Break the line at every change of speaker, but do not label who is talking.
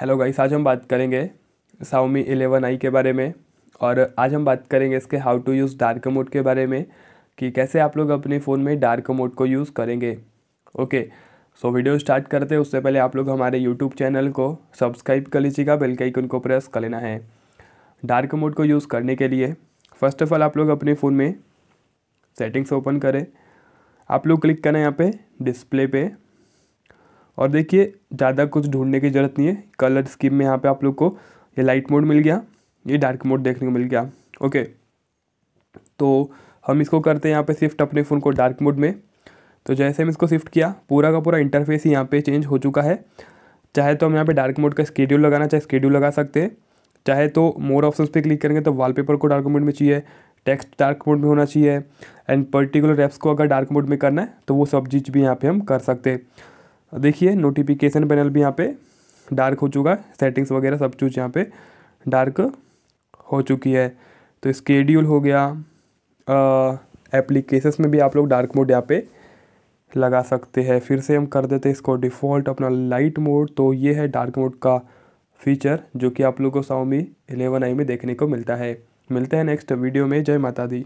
hello guys आज हम बात करेंगे साउमी एलेवन आई के बारे में और आज हम बात करेंगे इसके how to use dark mode के बारे में कि कैसे आप लोग अपने फ़ोन में डार्क मोड को यूज़ करेंगे ओके सो वीडियो स्टार्ट करते हैं उससे पहले आप लोग हमारे यूट्यूब चैनल को सब्सक्राइब कर लीजिएगा बेल के आइकन को प्रेस कर लेना है डार्क मोड को यूज़ करने के लिए फर्स्ट ऑफ़ ऑल आप लोग अपने फ़ोन में सेटिंग्स ओपन करें आप लोग क्लिक करें यहाँ पे डिस्प्ले पे और देखिए ज़्यादा कुछ ढूंढने की ज़रूरत नहीं है कलर स्कीम में यहाँ पे आप लोग को ये लाइट मोड मिल गया ये डार्क मोड देखने को मिल गया ओके तो हम इसको करते हैं यहाँ पे शिफ्ट अपने फ़ोन को डार्क मोड में तो जैसे हम इसको शिफ्ट किया पूरा का पूरा इंटरफेस ही यहाँ पर चेंज हो चुका है चाहे तो हम यहाँ पर डार्क मोड का स्केड्यूल लगाना चाहे स्केड्यूल लगा सकते हैं चाहे तो मोर ऑप्शन पर क्लिक करेंगे तो वाल को डार्क मोड में चाहिए टेक्स्ट डार्क मोड में होना चाहिए एंड पर्टिकुलर एप्स को अगर डार्क मोड में करना है तो वो सब चीज़ भी यहाँ पे हम कर सकते हैं देखिए नोटिफिकेशन पैनल भी यहाँ पे डार्क हो चुका है सेटिंग्स वगैरह सब चीज़ यहाँ पे डार्क हो चुकी है तो स्केड्यूल हो गया एप्लीकेशंस में भी आप लोग डार्क मोड यहाँ पे लगा सकते हैं फिर से हम कर देते हैं इसको डिफ़ॉल्ट अपना लाइट मोड तो ये है डार्क मोड का फीचर जो कि आप लोगों को साउमी इलेवन आई में देखने को मिलता है मिलते हैं नेक्स्ट वीडियो में जय माता दी